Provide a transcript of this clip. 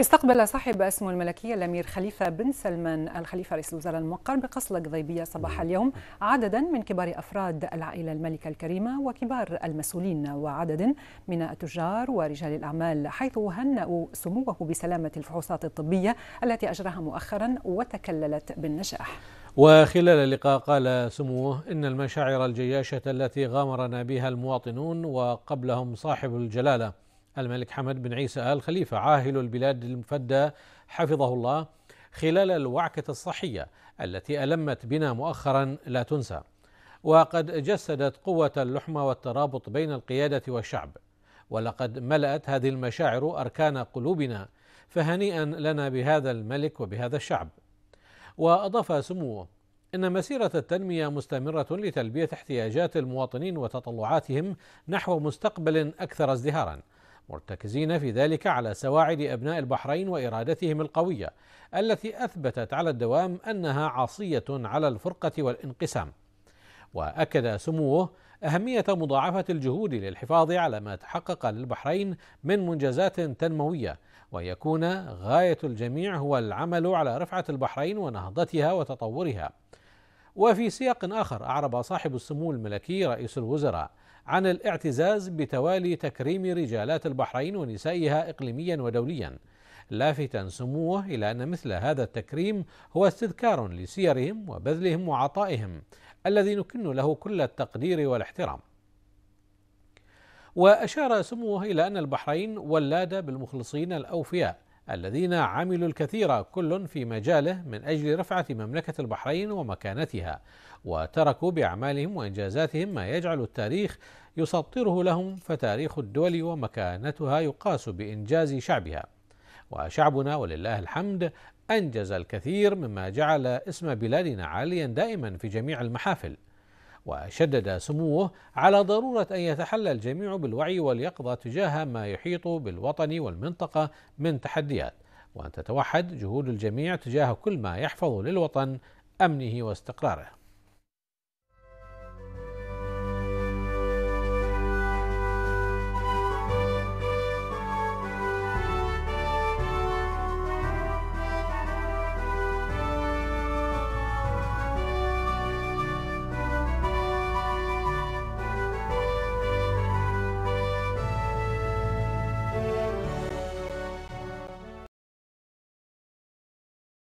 استقبل صاحب اسم الملكية الأمير خليفة بن سلمان الخليفة رئيس الوزراء الموقر بقصر القضيبية صباح اليوم عددا من كبار أفراد العائلة الملكة الكريمة وكبار المسؤولين وعدد من التجار ورجال الأعمال حيث هنأوا سموه بسلامة الفحوصات الطبية التي أجراها مؤخرا وتكللت بالنجاح وخلال اللقاء قال سموه إن المشاعر الجياشة التي غامرنا بها المواطنون وقبلهم صاحب الجلالة الملك حمد بن عيسى آل خليفة عاهل البلاد المفدى حفظه الله خلال الوعكة الصحية التي ألمت بنا مؤخرا لا تنسى وقد جسدت قوة اللحمة والترابط بين القيادة والشعب ولقد ملأت هذه المشاعر أركان قلوبنا فهنيئا لنا بهذا الملك وبهذا الشعب وأضاف سموه إن مسيرة التنمية مستمرة لتلبية احتياجات المواطنين وتطلعاتهم نحو مستقبل أكثر ازدهارا مرتكزين في ذلك على سواعد أبناء البحرين وإرادتهم القوية التي أثبتت على الدوام أنها عصية على الفرقة والانقسام وأكد سموه أهمية مضاعفة الجهود للحفاظ على ما تحقق للبحرين من منجزات تنموية ويكون غاية الجميع هو العمل على رفعة البحرين ونهضتها وتطورها وفي سياق آخر أعرب صاحب السمو الملكي رئيس الوزراء عن الاعتزاز بتوالي تكريم رجالات البحرين ونسائها إقليميا ودوليا لافتا سموه إلى أن مثل هذا التكريم هو استذكار لسيرهم وبذلهم وعطائهم الذي نكن له كل التقدير والاحترام وأشار سموه إلى أن البحرين ولاده بالمخلصين الأوفياء الذين عملوا الكثير كل في مجاله من أجل رفعة مملكة البحرين ومكانتها وتركوا بأعمالهم وإنجازاتهم ما يجعل التاريخ يسطره لهم فتاريخ الدول ومكانتها يقاس بإنجاز شعبها وشعبنا ولله الحمد أنجز الكثير مما جعل اسم بلادنا عاليا دائما في جميع المحافل وشدد سموه على ضرورة أن يتحلى الجميع بالوعي واليقظة تجاه ما يحيط بالوطن والمنطقة من تحديات وأن تتوحد جهود الجميع تجاه كل ما يحفظ للوطن أمنه واستقراره